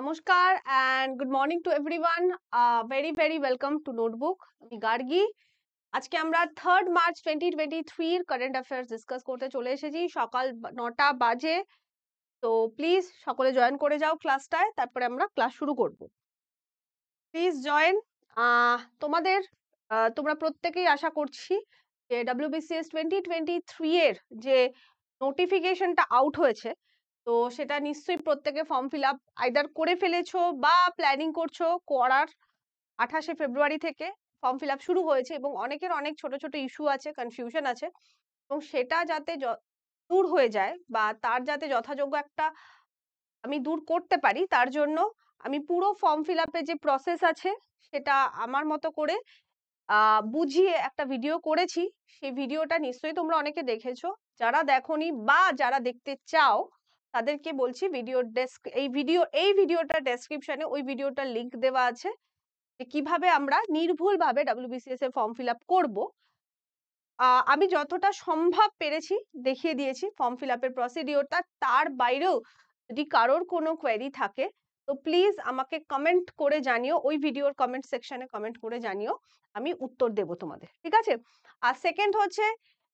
নমস্কার and good morning to everyone very very welcome to notebook আমি গার্গি আজকে আমরা থার্ড মার্চ টোয়েন্টি টোয়েন্টি থ্রির কারেন্ট অ্যাফেয়ার্স ডিসকাস করতে চলে এসেছি সকাল নটা বাজে তো প্লিজ সকলে জয়েন করে যাও ক্লাসটায় তারপরে আমরা ক্লাস শুরু করব প্লিজ জয়েন তোমাদের তোমরা প্রত্যেকেই আশা করছি যে ডাব্লিউবিসিএস টোয়েন্টি টোয়েন্টি থ্রি এর যে নোটিফিকেশনটা আউট হয়েছে তো সেটা নিশ্চয়ই প্রত্যেকে ফর্ম ফিল আপ আইদার করে ফেলেছো বা প্ল্যানিং করছো করার আঠাশে ফেব্রুয়ারি থেকে ফর্ম ফিল আপ শুরু হয়েছে এবং অনেকের অনেক ছোট ছোট ইস্যু আছে কনফিউশন আছে এবং সেটা যাতে দূর হয়ে যায় বা তার যাতে যথাযোগ্য একটা আমি দূর করতে পারি তার জন্য আমি পুরো ফর্ম ফিল আপের যে প্রসেস আছে সেটা আমার মতো করে বুঝিয়ে একটা ভিডিও করেছি সেই ভিডিওটা নিশ্চয়ই তোমরা অনেকে দেখেছো যারা দেখোনি বা যারা দেখতে চাও তাদেরকে বলছি ভিডিও ডেস্ক এই ভিডিও এই ভিডিওটা ডেসক্রিপশনে ওই ভিডিওটার লিংক দেওয়া আছে যে কিভাবে আমরা নির্ভুলভাবে ডাব্লিউবিসিএস এর ফর্ম ফিল আপ করবো আমি যতটা সম্ভব পেরেছি দেখিয়ে দিয়েছি ফর্ম ফিল আপের প্রসিডিওরটা তার বাইরেও যদি কারোর কোনো কোয়েরি থাকে তো প্লিজ আমাকে কমেন্ট করে জানিও ওই ভিডিওর কমেন্ট সেকশনে কমেন্ট করে জানিও আমি উত্তর দেব তোমাদের ঠিক আছে আর সেকেন্ড হচ্ছে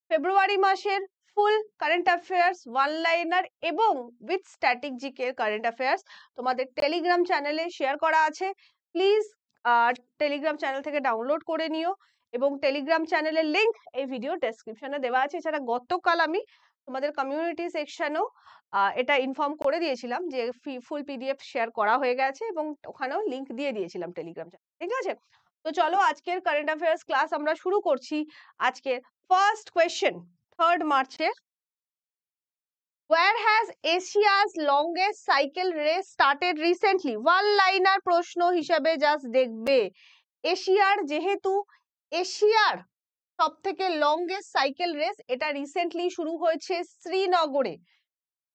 ফেব্রুয়ারি মাসের full current affairs one liner এবং with static GK current affairs তোমাদের টেলিগ্রাম চ্যানেলে শেয়ার করা আছে প্লিজ টেলিগ্রাম চ্যানেল থেকে ডাউনলোড করে নিও এবং টেলিগ্রাম চ্যানেলের লিঙ্ক এই ভিডিও ডেসক্রিপশনে দেওয়া আছে এছাড়া গতকাল আমি তোমাদের কমিউনিটি সেকশানেও এটা ইনফর্ম করে দিয়েছিলাম যে ফুল পিডিএফ শেয়ার করা হয়ে গেছে এবং ওখানেও লিঙ্ক দিয়ে দিয়েছিলাম টেলিগ্রাম চ্যানেল ঠিক আছে তো চলো আজকের কারেন্ট অ্যাফেয়ার্স ক্লাস আমরা শুরু করছি আজকের ফার্স্ট কোয়েশ্চেন থার্ড মার্চে Where has Asia's longest cycle race started recently One liner প্রশ্ন হিসাবে জাস্ট দেখবে এশিয়ার যেহেতু এশিয়ার সব থেকে লংগেস্ট সাইকেল রেস এটা রিসেন্টলি শুরু হয়েছে শ্রীনগরে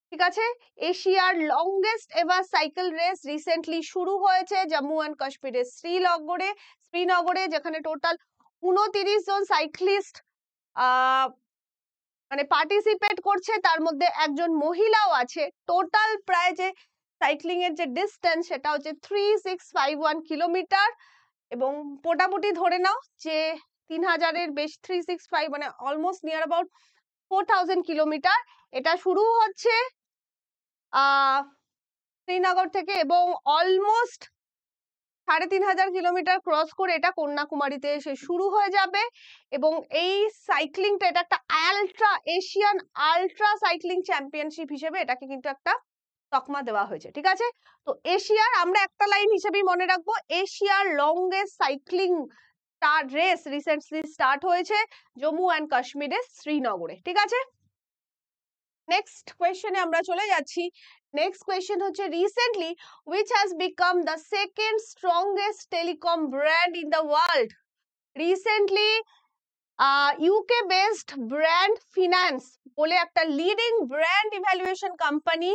ঠিক আছে এশিয়ার longest ever cycle race recently শুরু হয়েছে জম্মু অ্যান্ড কাশ্মীরের শ্রীনগরে শ্রীনগরে যেখানে টোটাল উনতিরিশ জন সাইক্লিস্ট আহ মানে পার্টিসিপেট করছে তার মধ্যে একজন মহিলাও আছে টোটাল প্রায় যে সাইক্লিং এর যে ডিস্টেন্স সেটা হচ্ছে three six five one kilometre এবং মোটামুটি ধরে নাও যে তিন হাজারের বেশ থ্রি সিক্স ফাইভ মানে almost near about four thousand kilometre এটা শুরু হচ্ছে শ্রীনগর থেকে এবং অলমোস্ট সাড়ে তিন হাজার কিলোমিটার ক্রস করে এটা কন্যাকুমারীতে এসে শুরু হয়ে যাবে এবং এই সাইক্লিংটা এটা একটা ultra Asian ultra cycling championship হিসেবে এটাকে কিন্তু একটা তকমা দেওয়া হয়েছে ঠিক আছে তো এশিয়ার আমরা একটা লাইন হিসেবেই মনে রাখবো এশিয়ার longest cycling race recently start হয়েছে জম্মু অ্যান্ড কাশ্মীরের শ্রীনগরে ঠিক আছে নেক্সট কোয়েশ্চেনে আমরা চলে যাচ্ছি নেক্সট কোয়েশ্চেন হচ্ছে recently which has become the second strongest telecom brand in the world recently UK based Brand Finance বলে একটা leading brand evaluation company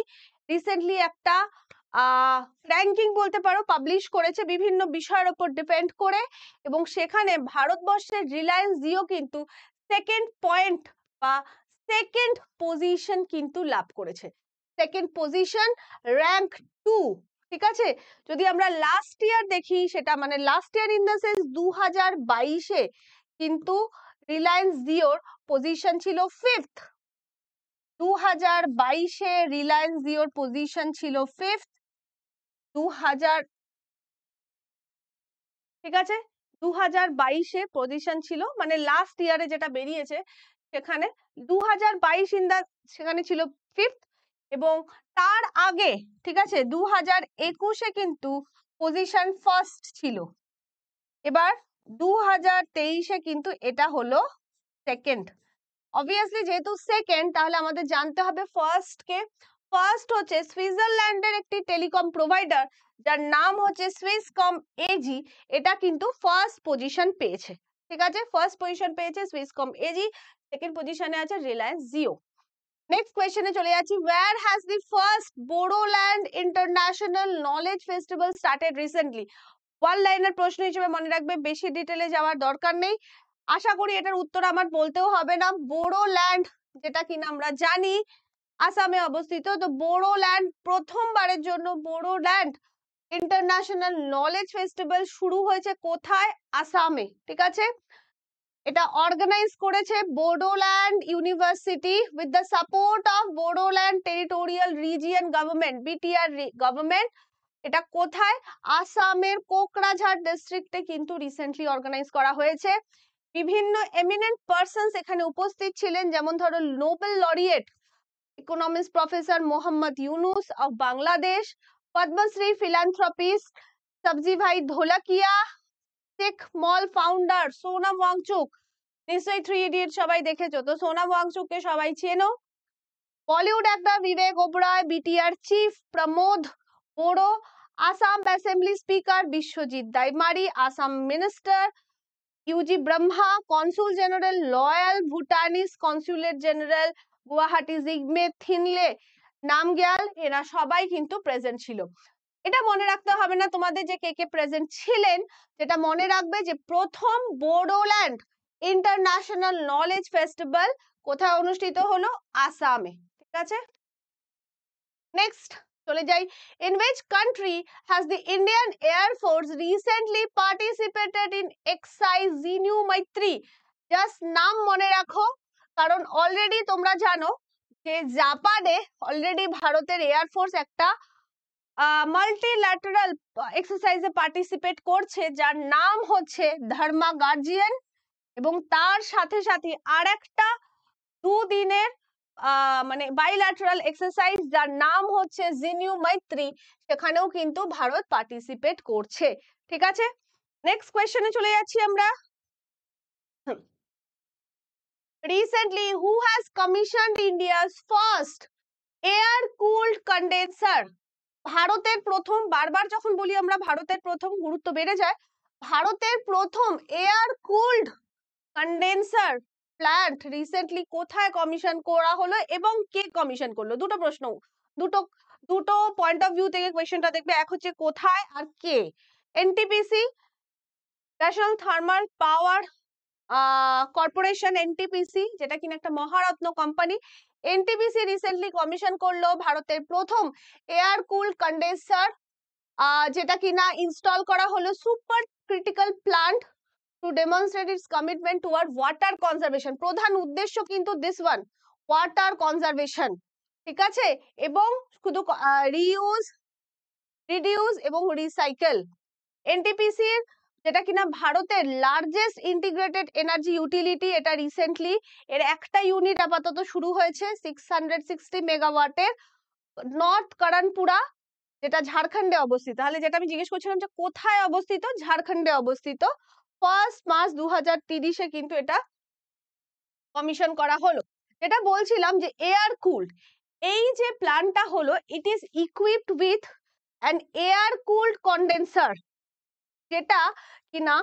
recently একটা র্যাঙ্কিং uh, বলতে পারো পাবলিশ করেছে বিভিন্ন বিষয়ের ওপর ডিপেন্ড করে এবং সেখানে ভারতবর্ষের রিলায়েন্স জিও কিন্তু সেকেন্ড পয়েন্ট বা সেকেন্ড পজিশন কিন্তু লাভ করেছে সেকেন্ড পজিশন র্যাঙ্ক টু ঠিক আছে যদি আমরা লাস্ট ইয়ার দেখি সেটা মানে last year in the sense দু হাজার বাইশে কিন্তু রিলায়েন্স জিওর পজিশন ছিল ফিফথ দু হাজার বাইশে রিলায়েন্স জিওর পজিশন ছিল ফিফথ দু হাজার ঠিক আছে দু হাজার বাইশে পজিশন ছিল মানে লাস্ট ইয়ারে যেটা বেরিয়েছে সেখানে দু হাজার বাইশ ইন্দা সেখানে ছিল ফিফথ এবং তার আগে ঠিক আছে দু হাজার একুশে কিন্তু পজিশন ফার্স্ট ছিল এবার দু হাজার তেইশে কিন্তু এটা হলো সেকেন্ড অবভিয়াসলি যেহেতু সেকেন্ড তাহলে আমাদের জানতে হবে ফার্স্ট কে ফার্স্ট হচ্ছে সুইজারল্যান্ডের একটি টেলিকম প্রোভাইডার যার নাম হচ্ছে সুইসকম এজি এটা কিন্তু ফার্স্ট পজিশন পেয়েছে ঠিক আছে ফার্স্ট পজিশন পেয়েছে সুইসকম এজি সেকেন্ড পজিশনে আছে রিলায়েন্স জিও নেক্সট কোয়েশ্চেনে চলে যাচ্ছি where has the first Bodoland international knowledge festival started recently one লাইনের প্রশ্ন হিসেবে মনে রাখবে বেশি ডিটেলে যাওয়ার দরকার নেই আশা করি এটার উত্তর আমার বলতেও হবে না বোরোল্যান্ড যেটা কিনা আমরা জানি আসামে অবস্থিত তো বোরোল্যান্ড প্রথমবারের জন্য বোরোল্যান্ড ইন্টারন্যাশনাল নলেজ ফেস্টিভ্যাল শুরু হয়েছে কোথায় আসামে ঠিক আছে এটা অর্গানাইজ করেছে Bodoland university with the support of Bodoland territorial region government BTR government এটা কোথায় আসামের কোকরাঝাড় ডিস্ট্রিক্টে কিন্তু রিসেন্টলি অর্গানাইজ করা হয়েছে বিভিন্ন এমিনেন্ট পার্সনস এখানে উপস্থিত ছিলেন যেমন ধরো Nobel laureate economics professor Mohammad Yunus of Bangladesh Padma Shri philanthropist সবজি ভাই ধোলাকিয়া টেক মল ফাউন্ডার সোনাম ওয়াংচুক নিশ্চয়ই থ্রি ইডিয়েট সবাই দেখেছো তো সোনাম ওয়াংচুককে সবাই চেনো বলিউড একটা Vivek Oberoi BTR chief Pramod Boro Assam assembly speaker Biswajit Daimary Assam minister UG Brahma consul general royal Bhutanese consulate general Guwahati Jigme Thinley নাম নামগ্যাল এরা সবাই কিন্তু প্রেজেন্ট ছিল এটা মনে রাখতে হবে না তোমাদের যে কে কে প্রেজেন্ট ছিলেন যেটা মনে রাখবে যে প্রথম বোডোল্যান্ড ইন্টারন্যাশনাল নলেজ ফেস্টিভ্যাল কোথায় অনুষ্ঠিত হলো আসামে ঠিক আছে নেক্সট চলে যাই in which country has the Indian air force recently participated in exercise Shinyuu Maitri just নাম মনে রাখো কারণ অলরেডি তোমরা জানো যে জাপানে অলরেডি ভারতের এয়ার ফোর্স একটা মাল্টিল্যাটারাল এক্সারসাইজে পার্টিসিপেট করছে যার নাম হচ্ছে ধর্মা গার্জিয়ান এবং তার সাথে সাথে আর একটা দুদিনের মানে বাইল্যাটারাল এক্সারসাইজ যার নাম হচ্ছে জিনিউ মৈত্রী সেখানেও কিন্তু ভারত পার্টিসিপেট করছে ঠিক আছে নেক্সট কোয়েশ্চনে চলে যাচ্ছি আমরা recently who has commission India's first air cooled condenser ভারতের প্রথম বারবার যখন বলি আমরা ভারতের প্রথম গুরুত্ব বেড়ে যায় ভারতের প্রথম air cooled condenser plant recently কোথায় কমিশন করা হলো এবং কে কমিশন করলো দুটো প্রশ্ন দুটো দুটো পয়েন্ট অফ ভিউ থেকে কোয়েশ্চেনটা দেখবে এক হচ্ছে কোথায় আর কে এনটিপিসি ন্যাশনাল থার্মাল পাওয়ার কর্পোরেশন এনটিপিসি যেটা কিনা একটা Maharatna company NTPC recently commission করলো ভারতের প্রথম এয়ার কুল কন্ডেন্সার যেটা কিনা ইনস্টল করা হলো super critical plant to demonstrate its commitment toward water conservation প্রধান উদ্দেশ্য কিন্তু দিস ওয়ান ওয়াটার কনজারভেশন ঠিক আছে এবং শুধু রিউজ রিডিউস এবং রিসাইকেল এনটিপিসির যেটা কিনা ভারতের লার্জেস্ট ইন্টিগ্রেটেড এনার্জি ইউটিলিটি এটা রিসেন্টলি এর একটা ইউনিট আপাতত শুরু হয়েছে সিক্স হান্ড্রেড সিক্সটি মেগাওয়াটের নর্থ কারণপুরা যেটা ঝাড়খণ্ডে অবস্থিত তাহলে যেটা আমি জিজ্ঞেস করছিলাম যে কোথায় অবস্থিত ঝাড়খণ্ডে অবস্থিত ফার্স্ট মার্চ দু হাজার তিরিশে কিন্তু এটা কমিশন করা হলো যেটা বলছিলাম যে এয়ার কুলড এই যে প্ল্যানটা হলো it is equipped with an air cooled condenser যেটা কিনা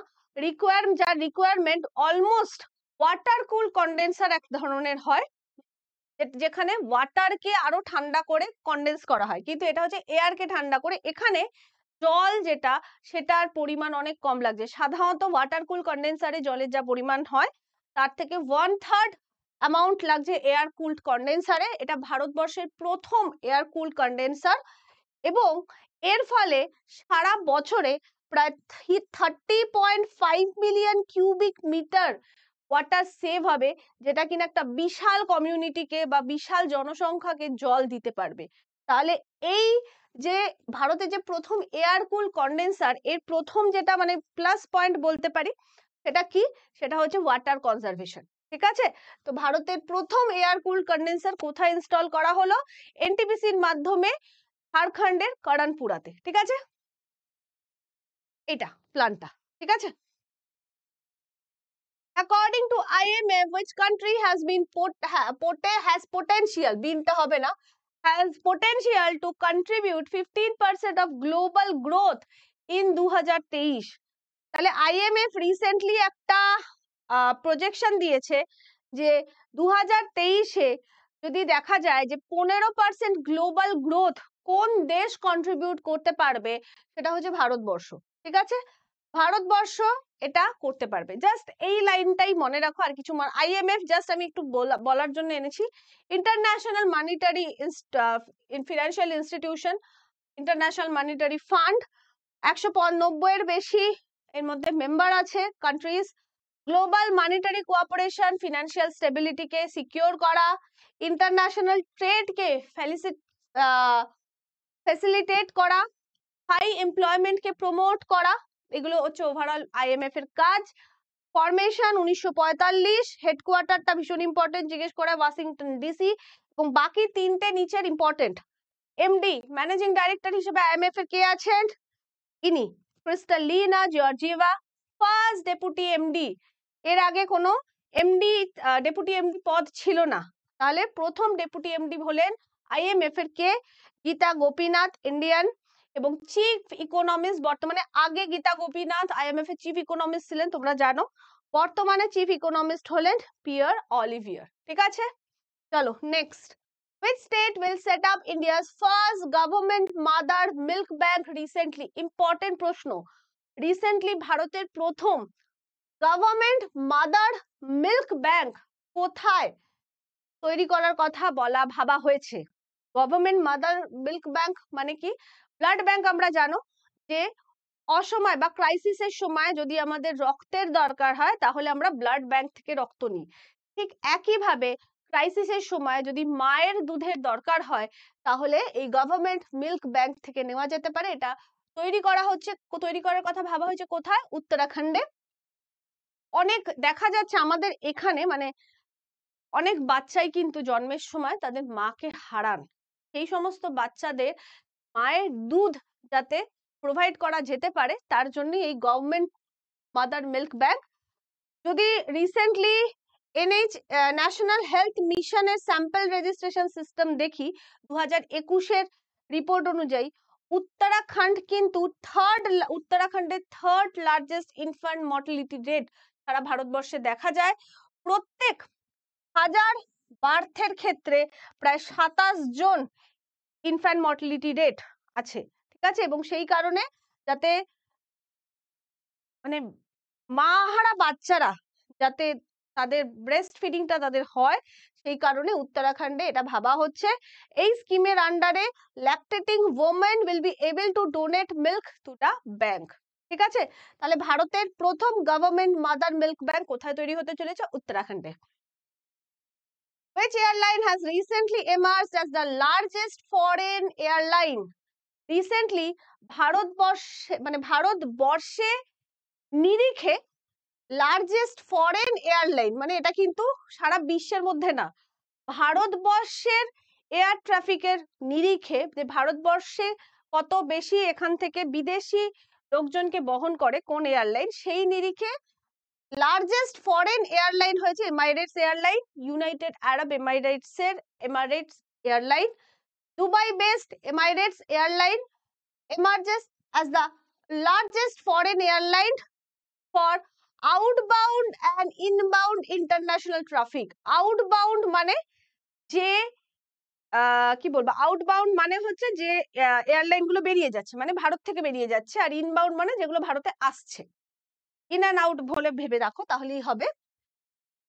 রিকোয়ার যার requirement almost water cool condenser এক ধরনের হয় যেখানে ওয়াটারকে আরো ঠান্ডা করে কন্ডেন্স করা হয় কিন্তু এটা হচ্ছে এয়ারকে ঠান্ডা করে এখানে জল যেটা সেটার পরিমাণ অনেক কম লাগছে সাধারণত ওয়াটার কুল কন্ডেন্সারে জলের যা পরিমাণ হয় তার থেকে ওয়ান থার্ড অ্যামাউন্ট লাগছে এয়ার কুলড কন্ডেন্সারে এটা ভারতবর্ষের প্রথম এয়ার কুল কন্ডেন্সার এবং এর ফলে সারা বছরে thirty point five million cubic metre water save হবে যেটা কিনা একটা বিশাল কমিউনিটিকে বা বিশাল জনসংখ্যাকে জল দিতে পারবে তাহলে এই যে ভারতে যে প্রথম এয়ার কুল কন্ডেন্সার এর প্রথম যেটা মানে প্লাস পয়েন্ট বলতে পারি সেটা কি সেটা হচ্ছে ওয়াটার কনজারভেশন ঠিক আছে তো ভারতের প্রথম এয়ার কুল কন্ডেন্সার কোথায় ইনস্টল করা হলো এনটিপিসির মাধ্যমে ঝাড়খণ্ডের করানপুরাতে ঠিক আছে এটা প্ল্যানটা ঠিক আছে according to IMA which country has been পোটে হ্যাজ পোটেনশিয়াল বিনটা হবে না has potential to contribute fifteen percent of global growth in দু তাহলে আইএমএফ রিসেন্টলি একটা প্রজেকশন দিয়েছে যে দু হাজার যদি দেখা যায় যে পনেরো পার্সেন্ট গ্লোবাল গ্রোথ কোন দেশ কন্ট্রিবিউট করতে পারবে সেটা হচ্ছে ভারতবর্ষ ঠিক আছে ভারতবর্ষ এটা করতে পারবে জাস্ট এই লাইনটাই মনে রাখো আর কিছু আইএমএফ জাস্ট আমি একটু বলার জন্য এনেছি International Monetary Financial Institution International Monetary Fund একশো এর বেশি এর মধ্যে মেম্বার আছে countries global monetary cooperation financial স্টেবিলিটিকে সিকিউর করা ইন্টারন্যাশনাল ট্রেডকে ফেসিলিটেট করা হাই এমপ্লয়মেন্ট কে প্রমোট করা এগুলো হচ্ছে ওভারঅল আইএমএফ এর কাজ ফরমেশন উনিশশো পঁয়তাল্লিশ হেডকোয়ার্টারটা ভীষণ ইম্পর্টেন্ট জিজ্ঞেস করে ওয়াশিংটন ডিসি এবং বাকি তিনটে নিচের ইম্পর্টেন্ট এমডি ম্যানেজিং ডাইরেক্টর হিসেবে আইএমএফ এর কে আছেন ইনি Lina Georgieva first deputy MD এর আগে কোনো এমডি ডেপুটি এমডি পদ ছিল না তাহলে প্রথম ডেপুটি এমডি হলেন আইএমএফ এর কে গীতা গোপীনাথ ইন্ডিয়ান এবং চিফ ইকোনমিস্ট বর্তমানে আগে গীতা গোপীনাথ আইএমএফ এর চিফ ইকোনমিস্ট ছিলেন তোমরা জানো বর্তমানে চিফ ইকোনমিস্ট হলেন পিয়ার অলিভিয়ার ঠিক আছে চলো next Which state will set up India's first government mother milk bank recently? Important প্রশ্ন recently ভারতের প্রথম government mother milk bank কোথায় তৈরি করার কথা বলা ভাবা হয়েছে গভর্নমেন্ট মাদার মিল্ক ব্যাংক মানে কি ব্লাড ব্যাংক আমরা জানো যে অসময় বা ক্রাইসিসের সময় যদি আমাদের রক্তের দরকার হয় তাহলে আমরা ব্লাড ব্যাংক থেকে রক্ত নিই ঠিক একইভাবে ক্রাইসিসের সময় যদি মায়ের দুধের দরকার হয় তাহলে এই গভর্নমেন্ট মিল্ক ব্যাংক থেকে নেওয়া যেতে পারে এটা তৈরি করা হচ্ছে তৈরি করার কথা ভাবা হয়েছে কোথায় উত্তরাখণ্ডে অনেক দেখা যাচ্ছে আমাদের এখানে মানে অনেক বাচ্চাই কিন্তু জন্মের সময় তাদের মাকে হারান সেই সমস্ত বাচ্চাদের মায়ের দুধ যাতে প্রোভাইড করা যেতে পারে তার জন্য এই গভর্নমেন্ট মাদার মিল্ক ব্যাংক যদি রিসেন্টলি এনএইচ ন্যাশনাল হেলথ মিশনের স্যাম্পল রেজিস্ট্রেশন সিস্টেম দেখি দু হাজার একুশের রিপোর্ট অনুযায়ী উত্তরাখণ্ড কিন্তু থার্ড উত্তরাখণ্ডের third largest infant mortality rate সারা ভারতবর্ষে দেখা যায় প্রত্যেক হাজার বার্থের ক্ষেত্রে প্রায় সাতাশ জন ইনফ্যান্ট মর্টালিটি রেট আছে ঠিক আছে এবং সেই কারণে যাতে মানে মা হারা বাচ্চারা যাতে তাদের ব্রেস্ট ফিডিংটা তাদের হয় সেই কারণে উত্তরাখণ্ডে এটা ভাবা হচ্ছে এই স্কিমের আন্ডারে lactating women will be able to donate milk to the bank ঠিক আছে তাহলে ভারতের প্রথম গভর্নমেন্ট মাদার মিল্ক ব্যাংক কোথায় তৈরি হতে চলেছে উত্তরাখণ্ডে Which airline has recently emerged as the largest foreign airline? Recently ভারতবর্ষে মানে ভারতবর্ষে নিরিখে লার্জেস্ট ফরেন এয়ারলাইন মানে এটা কিন্তু সারা বিশ্বের মধ্যে না ভারতবর্ষের এয়ার ট্রাফিকের নিরিখে যে ভারতবর্ষে কত বেশি এখান থেকে বিদেশি লোকজনকে বহন করে কোন এয়ারলাইন সেই নিরিখে লার্জেস্ট ফরেন এয়ারলাইন হয়েছে এমাইরেটস এয়ারলাইন ইউনাইটেড আরব এমাইরেটস এর Emirates airline Dubai based Emirates airline emerges as the largest foreign airline for outbound and inbound international traffic outbound মানে যে কি বলবো আউটবাউন্ড মানে হচ্ছে যে এয়ারলাইন গুলো বেরিয়ে যাচ্ছে মানে ভারত থেকে বেরিয়ে যাচ্ছে আর ইনবাউন্ড মানে যেগুলো ভারতে আসছে ইন অ্যান্ড আউট বলে ভেবে রাখো তাহলেই হবে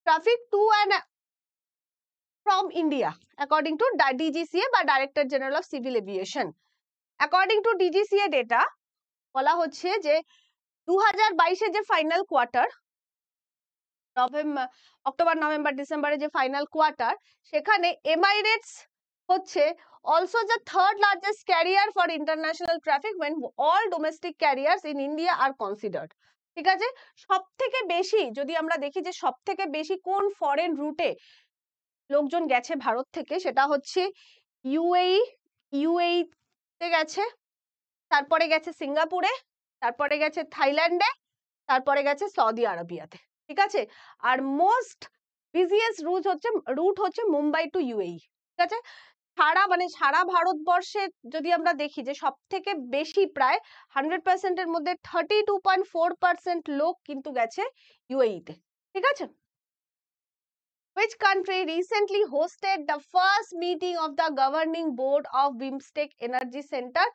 traffic to and from India according to DGCA বা director general of civil aviation according to DGCA data বলা হচ্ছে যে দু হাজার যে final quarter November October November ডিসেম্বরে যে ফাইনাল কোয়ার্টার সেখানে এমাইরেটস হচ্ছে also the third largest carrier for international traffic when all domestic carriers in India are considered ঠিক আছে সব থেকে বেশি যদি আমরা দেখি যে সব থেকে বেশি কোন ফরেন রুটে লোকজন গেছে ভারত থেকে সেটা হচ্ছে ইউএই ইউএই তে গেছে তারপরে গেছে সিঙ্গাপুরে তারপরে গেছে থাইল্যান্ডে তারপরে গেছে সৌদি আরবিয়াতে ঠিক আছে আর মোস্ট বিজিএস রুট হচ্ছে রুট হচ্ছে মুম্বাই টু ইউএই ঠিক আছে সারা মানে সারা ভারতবর্ষে যদি আমরা দেখি যে সব থেকে বেশি প্রায় হান্ড্রেড পার্সেন্টের মধ্যে thirty two point four percent লোক কিন্তু গেছে ইউএইতে e ঠিক আছে which country recently hosted the first meeting of the governing board of BIMSTEC Energy Center.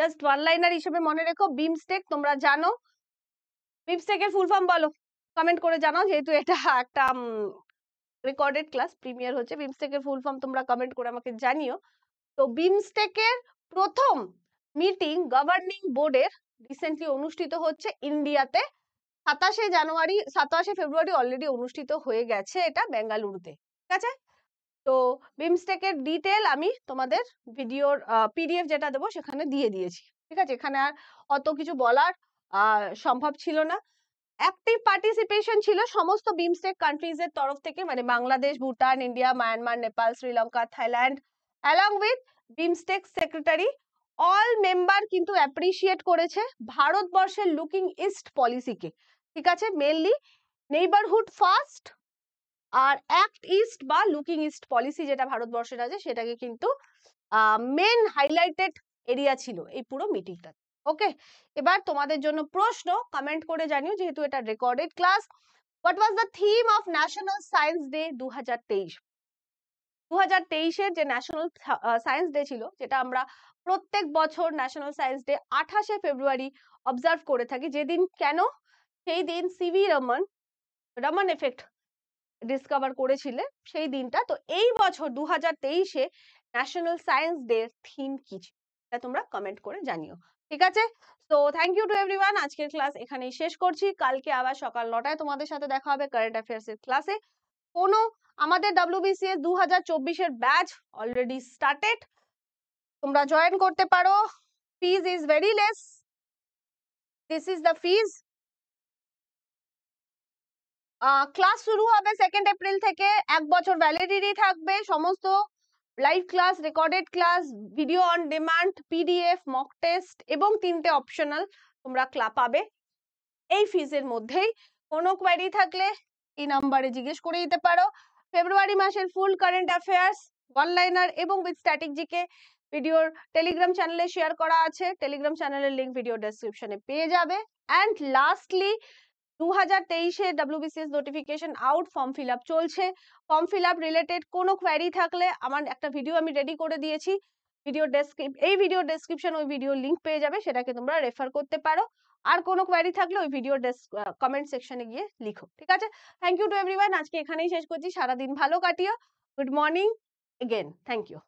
Just one liner হিসেবে মনে রেখো BIMSTEC তোমরা জানো BIMSTEC এর ফুল ফর্ম বলো কমেন্ট করে জানাও যেহেতু এটা একটা রেকর্ডেড ক্লাস প্রিমিয়ার হচ্ছে বিমস্টেকের ফুল ফর্ম তোমরা কমেন্ট করে আমাকে জানিও তো বিমস্টেকের প্রথম মিটিং গভর্নিং বোর্ডের রিসেন্টলি অনুষ্ঠিত হচ্ছে ইন্ডিয়াতে সাতাশে জানুয়ারি সাতাশে ফেব্রুয়ারি অলরেডি অনুষ্ঠিত হয়ে গেছে এটা বেঙ্গালুরুতে ঠিক আছে তো বিমস্টেকের ডিটেল আমি তোমাদের ভিডিওর পিডিএফ যেটা দেবো সেখানে দিয়ে দিয়েছি ঠিক আছে এখানে আর অত কিছু বলার সম্ভব ছিল না অ্যাক্টিভ পার্টিসিপেশন ছিল সমস্ত বিমস্টেক কান্ট্রিজ এর তরফ থেকে মানে Bangladesh Bhutan India Myanmar Nepal Sri Lanka Thailand along with BIMSTEC secretary all member কিন্তু অ্যাপ্রিসিয়েট করেছে ভারতবর্ষের লুকিং ইস্ট পলিসিকে ঠিক আছে মেনলি নেইবারহুড ফার্স্ট আর অ্যাক্ট ইস্ট বা লুকিং ইস্ট পলিসি যেটা ভারতবর্ষের আছে সেটাকে কিন্তু মেন হাইলাইটেড এরিয়া ছিল এই পুরো মিটিংটা ওকে এবার তোমাদের জন্য প্রশ্ন কমেন্ট করে জানিও যেহেতু এটা recorded class what was the theme of national science day দু হাজার তেইশ দু হাজার তেইশের যে ন্যাশনাল সায়েন্স ডে ছিল যেটা আমরা প্রত্যেক বছর ন্যাশনাল সায়েন্স ডে আঠাশে ফেব্রুয়ারি অবজার্ভ করে থাকি যেদিন কেন সেই দিন CV Raman Raman effect discover করেছিলে সেই দিনটা তো এই বছর দু হাজার তেইশে ন্যাশনাল সায়েন্স ডে থিম কি ছিল তোমরা কমেন্ট করে জানিও ঠিক আছে তো থ্যাংক ইউ টু এভরিওয়ান আজকের ক্লাস এখানেই শেষ করছি কালকে আবার সকাল নটায় তোমাদের সাথে দেখা হবে কারেন্ট অ্যাফেয়ার্স এর ক্লাসে কোনো আমাদের ডাব্লিউবিসিএস দু হাজার চব্বিশের ব্যাচ অলরেডি স্টার্টেড তোমরা জয়েন করতে পারো fees is very less this is the fees class শুরু হবে সেকেন্ড এপ্রিল থেকে এক বছর ভ্যালিডিটি থাকবে সমস্ত live class recorded class video on demand PDF mock test এবং তিনটে অপশনাল তোমরা ক্লাব পাবে এই ফিজের মধ্যেই কোনো কোয়ারি থাকলে এই নাম্বারে জিজ্ঞেস করে দিতে পারো ফেব্রুয়ারি মাসের ফুল কারেন্ট অ্যাফেয়ার্স অনলাইনার এবং উইথ স্ট্যাটিক জিকে ভিডিওর টেলিগ্রাম চ্যানেলে শেয়ার করা আছে টেলিগ্রাম চ্যানেলের লিঙ্ক ভিডিও ডেসক্রিপশনে পেয়ে যাবে অ্যান্ড লাস্টলি দু হাজার তেইশে WBCS notification out form fill up চলছে ফর্ম ফিল আপ রিলেটেড কোনো কোয়ারি থাকলে আমার একটা ভিডিও আমি রেডি করে দিয়েছি ভিডিও এই ভিডিও ওই ভিডিও লিঙ্ক পেয়ে যাবে সেটাকে তোমরা রেফার করতে পারো আর কোনো কোয়ারি থাকলে ওই ভিডিও কমেন্ট সেকশনে গিয়ে লিখো ঠিক আছে থ্যাংক ইউ টু এভরিওয়ান আজকে এখানেই শেষ করছি সারাদিন ভালো কাটিও good morning again thank you